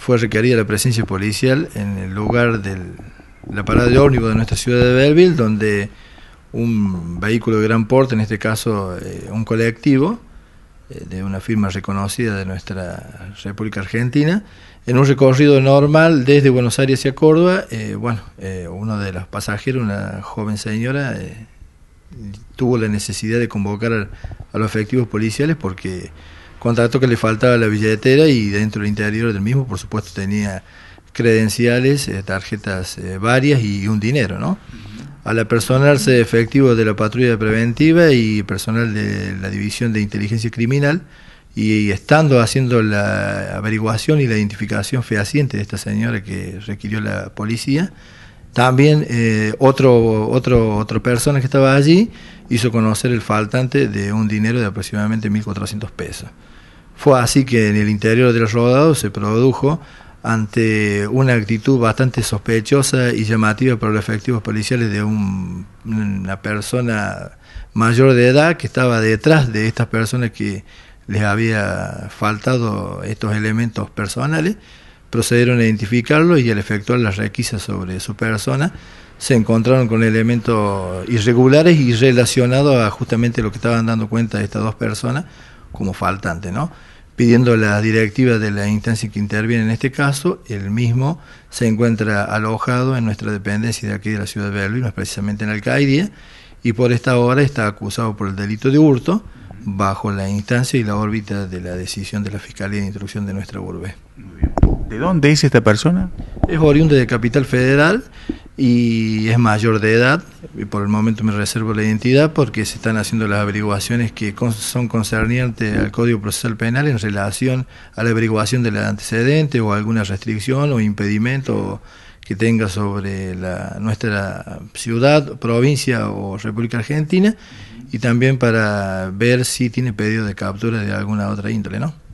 fue requerida la presencia policial en el lugar de la parada de ómnibus de nuestra ciudad de Belleville, donde un vehículo de gran porte, en este caso eh, un colectivo eh, de una firma reconocida de nuestra República Argentina, en un recorrido normal desde Buenos Aires hacia Córdoba, eh, bueno, uno de los pasajeros, una joven señora, tuvo la necesidad de convocar a los efectivos policiales porque Contrato que le faltaba la billetera y dentro del interior del mismo, por supuesto, tenía credenciales, eh, tarjetas eh, varias y un dinero, ¿no? Al apersonarse efectivo de la patrulla preventiva y personal de la División de Inteligencia Criminal, y estando haciendo la averiguación y la identificación fehaciente de esta señora que requirió la policía, también eh, otra persona que estaba allí hizo conocer el faltante de un dinero de aproximadamente 1.400 pesos. Fue así que en el interior del rodado se produjo ante una actitud bastante sospechosa y llamativa por los efectivos policiales de una persona mayor de edad que estaba detrás de estas personas que les había faltado estos elementos personales procedieron a identificarlo y al efectuar las requisas sobre su persona se encontraron con elementos irregulares y relacionados a justamente lo que estaban dando cuenta estas dos personas como faltante, ¿no? Pidiendo la directiva de la instancia que interviene en este caso, el mismo se encuentra alojado en nuestra dependencia de aquí de la ciudad de Berlín, precisamente en Alcaidia, y por esta hora está acusado por el delito de hurto bajo la instancia y la órbita de la decisión de la Fiscalía de Instrucción de nuestra urbe. ¿De dónde es esta persona? Es oriundo de Capital Federal y es mayor de edad. Y Por el momento me reservo la identidad porque se están haciendo las averiguaciones que son concernientes al Código Procesal Penal en relación a la averiguación del antecedente o alguna restricción o impedimento que tenga sobre la, nuestra ciudad, provincia o República Argentina y también para ver si tiene pedido de captura de alguna otra índole, ¿no?